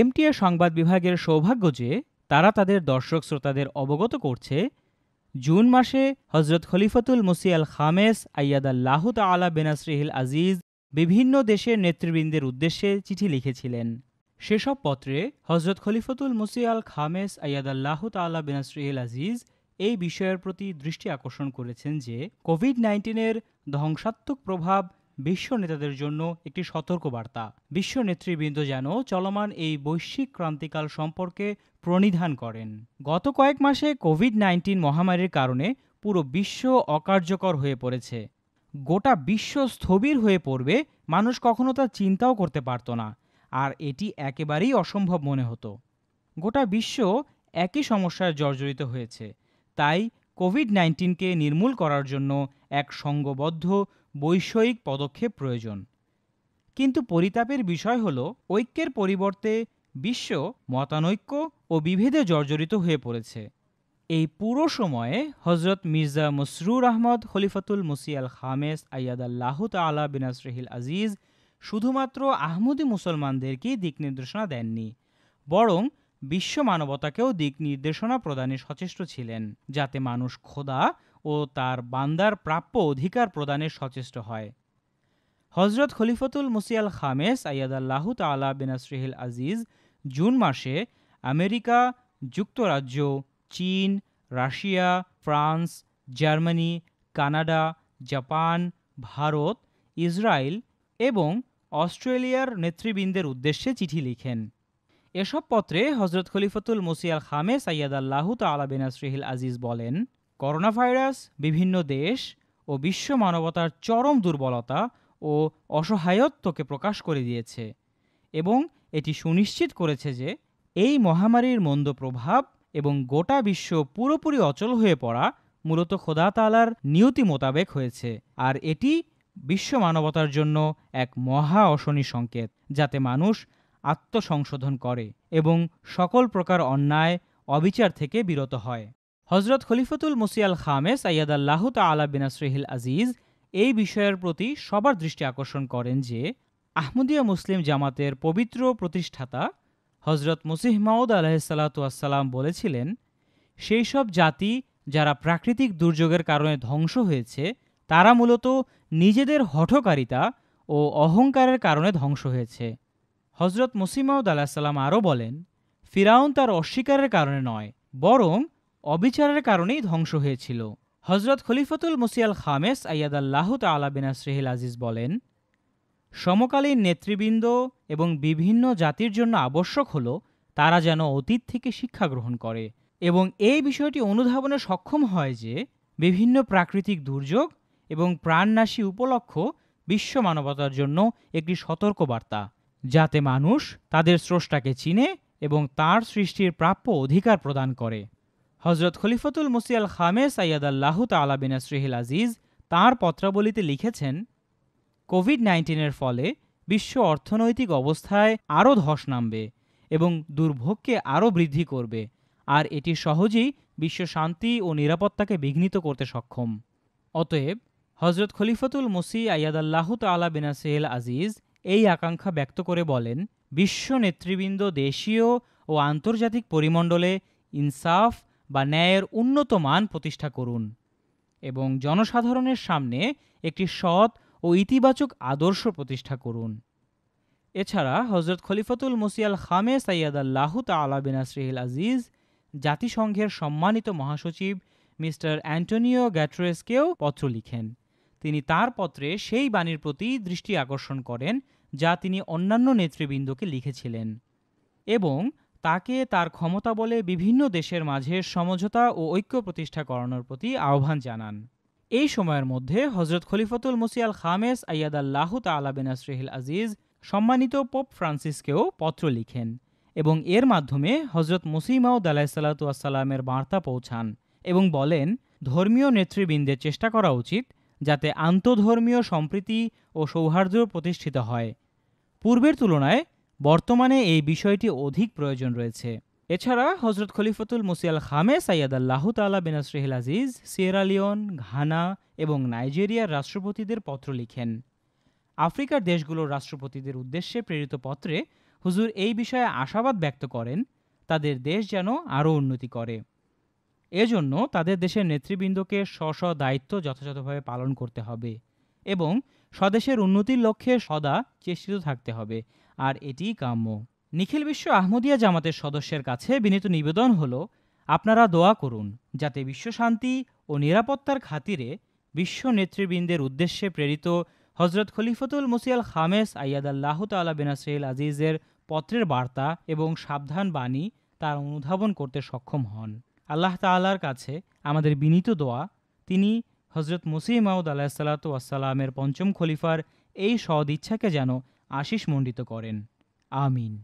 MTA সংবাদ বিভাগের সৌভাগ্য যে তারা তাদের দর্শক শ্রোতাদের অবগত করছে জুন মাসে হজরত খলিফাতুল মুসিয়াল খামেস আয়াদাল্লাহ তালা বেনাসরিহিল আজিজ বিভিন্ন দেশের নেতৃবৃন্দের উদ্দেশ্যে চিঠি লিখেছিলেন সেসব পত্রে হজরত খলিফাতুল মুসিয়াল খামেস আল্লাহ তালা বেনাসরিহিল আজিজ এই বিষয়ের প্রতি দৃষ্টি আকর্ষণ করেছেন যে কোভিড নাইন্টিনের ধ্বংসাত্মক প্রভাব বিশ্ব নেতাদের জন্য একটি সতর্কবার্তা বিশ্ব নেতৃবৃন্দ যেন চলমান এই বৈশ্বিক ক্রান্তিকাল সম্পর্কে প্রণিধান করেন গত কয়েক মাসে কোভিড নাইন্টিন মহামারীর কারণে পুরো বিশ্ব অকার্যকর হয়ে পড়েছে গোটা বিশ্ব স্থবির হয়ে পড়বে মানুষ কখনো তা চিন্তাও করতে পারত না আর এটি একেবারেই অসম্ভব মনে হতো গোটা বিশ্ব একই সমস্যায় জর্জরিত হয়েছে তাই কোভিড নাইন্টিনকে নির্মূল করার জন্য এক সঙ্গবদ্ধ বৈষয়িক পদক্ষেপ প্রয়োজন কিন্তু পরিতাপের বিষয় হল ঐক্যের পরিবর্তে বিশ্ব মতানৈক্য ও বিভেদে জর্জরিত হয়ে পড়েছে এই পুরো সময়ে হজরত মির্জা মসরুর আহমদ খলিফাতুল মুসিয়াল খামেস আয়াদাল্লাহ তালা রহিল আজিজ শুধুমাত্র আহমদি মুসলমানদেরকেই দিক নির্দেশনা দেননি বরং বিশ্ব মানবতাকেও দিক নির্দেশনা প্রদানে সচেষ্ট ছিলেন যাতে মানুষ খোদা ও তার বান্দার প্রাপ্য অধিকার প্রদানে সচেষ্ট হয় হজরত খলিফতুল মুসিয়াল খামেস আয়াদাল্লাহু তালা বিনাসরিহিল আজিজ জুন মাসে আমেরিকা যুক্তরাজ্য চীন Russia France Germany Canada Japan Bharat Israel এবং অস্ট্রেলিয়ার নেতৃবৃন্দের উদ্দেশ্যে চিঠি লিখেন এসব পত্রে হজরত খলিফতুল মুসিয়াল খামে সাইয়াদ আল্লাহ তালা বিনাসরিহিল আজিজ বলেন করোনা ভাইরাস বিভিন্ন দেশ ও বিশ্ব মানবতার চরম দুর্বলতা ও অসহায়ত্বকে প্রকাশ করে দিয়েছে এবং এটি সুনিশ্চিত করেছে যে এই মহামারীর মন্দ প্রভাব এবং গোটা বিশ্ব পুরোপুরি অচল হয়ে পড়া মূলত খোদা তালার নিয়তি মোতাবেক হয়েছে আর এটি বিশ্ব মানবতার জন্য এক মহা অশনি সংকেত যাতে মানুষ আত্মসংশোধন করে এবং সকল প্রকার অন্যায় অবিচার থেকে বিরত হয় হজরত খলিফতুল মুসিয়াল খামেস আয়াদাল্লাহ তালা বিনাসরিহিল আজিজ এই বিষয়ের প্রতি সবার দৃষ্টি আকর্ষণ করেন যে আহমদীয় মুসলিম জামাতের পবিত্র প্রতিষ্ঠাতা হজরত মুসিহ মাউদ আলাহিসাল্লাতুয়াসাল্লাম বলেছিলেন সেই সব জাতি যারা প্রাকৃতিক দুর্যোগের কারণে ধ্বংস হয়েছে তারা মূলত নিজেদের হঠকারিতা ও অহংকারের কারণে ধ্বংস হয়েছে হজরত মুসিমাউদ আলাহিসাল্লাম আরও বলেন ফিরাউন তার অস্বীকারের কারণে নয় বরং অবিচারের কারণেই ধ্বংস হয়েছিল হজরত খলিফতুল মুসিয়াল খামেস আয়াদাল্লাহ তালা বিনাসরিহিল আজিজ বলেন সমকালীন নেতৃবৃন্দ এবং বিভিন্ন জাতির জন্য আবশ্যক হল তারা যেন অতীত থেকে শিক্ষা গ্রহণ করে এবং এই বিষয়টি অনুধাবনে সক্ষম হয় যে বিভিন্ন প্রাকৃতিক দুর্যোগ এবং প্রাণনাশী উপলক্ষ বিশ্ব মানবতার জন্য একটি সতর্কবার্তা যাতে মানুষ তাদের স্রষ্টাকে চিনে এবং তার সৃষ্টির প্রাপ্য অধিকার প্রদান করে হজরত খলিফতুল মুসিয়াল খামে সৈয়দ আল্লাহ তালা বিনাসরিহিল আজিজ তাঁর পত্রাবলিতে লিখেছেন কোভিড নাইন্টিনের ফলে বিশ্ব অর্থনৈতিক অবস্থায় আরও ধস নামবে এবং দুর্ভোগকে আরও বৃদ্ধি করবে আর এটি সহজেই বিশ্ব শান্তি ও নিরাপত্তাকে বিঘ্নিত করতে সক্ষম অতএব হজরত খলিফতুল মুসি আয়াদাল্লাহ তালা সেহেল আজিজ এই আকাঙ্ক্ষা ব্যক্ত করে বলেন বিশ্ব নেতৃবৃন্দ দেশীয় ও আন্তর্জাতিক পরিমণ্ডলে ইনসাফ বা ন্যায়ের উন্নত মান প্রতিষ্ঠা করুন এবং জনসাধারণের সামনে একটি সৎ ও ইতিবাচক আদর্শ প্রতিষ্ঠা করুন এছাড়া হজরত খলিফাতুল মুসিয়াল খামে আলা তালা বিনাসরিহিল আজিজ জাতিসংঘের সম্মানিত মহাসচিব মিস্টার অ্যান্টনিও গ্যাট্রেসকেও পত্র লিখেন তিনি তার পত্রে সেই বাণীর প্রতি দৃষ্টি আকর্ষণ করেন যা তিনি অন্যান্য নেতৃবৃন্দকে লিখেছিলেন এবং তাকে তার ক্ষমতা বলে বিভিন্ন দেশের মাঝে সমঝোতা ও ঐক্য প্রতিষ্ঠা করানোর প্রতি আহ্বান জানান এই সময়ের মধ্যে হজরত খলিফতুল মুসিয়াল খামেস আল্লাহ তালা বেনাসরিহিল আজিজ সম্মানিত পোপ ফ্রান্সিসকেও পত্র লিখেন এবং এর মাধ্যমে হজরত মুসিমাউদ আসসালামের বার্তা পৌঁছান এবং বলেন ধর্মীয় নেতৃবৃন্দের চেষ্টা করা উচিত যাতে আন্তধর্মীয় সম্প্রীতি ও সৌহার্দ্য প্রতিষ্ঠিত হয় পূর্বের তুলনায় বর্তমানে এই বিষয়টি অধিক প্রয়োজন রয়েছে এছাড়া হজরত খলিফতুল মুসিয়াল খামে সাইয়াদ আল্লাহ তালা বিনাসরিহিল আজিজ সিয়েরা লিওন ঘানা এবং নাইজেরিয়ার রাষ্ট্রপতিদের পত্র লিখেন আফ্রিকার দেশগুলোর রাষ্ট্রপতিদের উদ্দেশ্যে প্রেরিত পত্রে হুজুর এই বিষয়ে আশাবাদ ব্যক্ত করেন তাদের দেশ যেন আরও উন্নতি করে এজন্য তাদের দেশের নেতৃবৃন্দকে স্ব স্ব দায়িত্ব যথাযথভাবে পালন করতে হবে এবং স্বদেশের উন্নতির লক্ষ্যে সদা চেষ্টিত থাকতে হবে আর এটিই কাম্য নিখিল বিশ্ব আহমদিয়া জামাতের সদস্যের কাছে বিনীত নিবেদন হল আপনারা দোয়া করুন যাতে বিশ্বশান্তি ও নিরাপত্তার খাতিরে বিশ্ব নেতৃবৃন্দের উদ্দেশ্যে প্রেরিত হজরত খলিফতুল মুসিয়াল খামেস আয়াদাল্লাহ তাল্লা বেনাসেল আজিজের পত্রের বার্তা এবং সাবধান বাণী তার অনুধাবন করতে সক্ষম হন আল্লাহ তাল্লার কাছে আমাদের বিনীত দোয়া তিনি হজরত মুসিহ মাউদ আলাহ সাল্লাতু আসসালামের পঞ্চম খলিফার এই সদিচ্ছাকে যেন আশিস মণ্ডিত করেন আমিন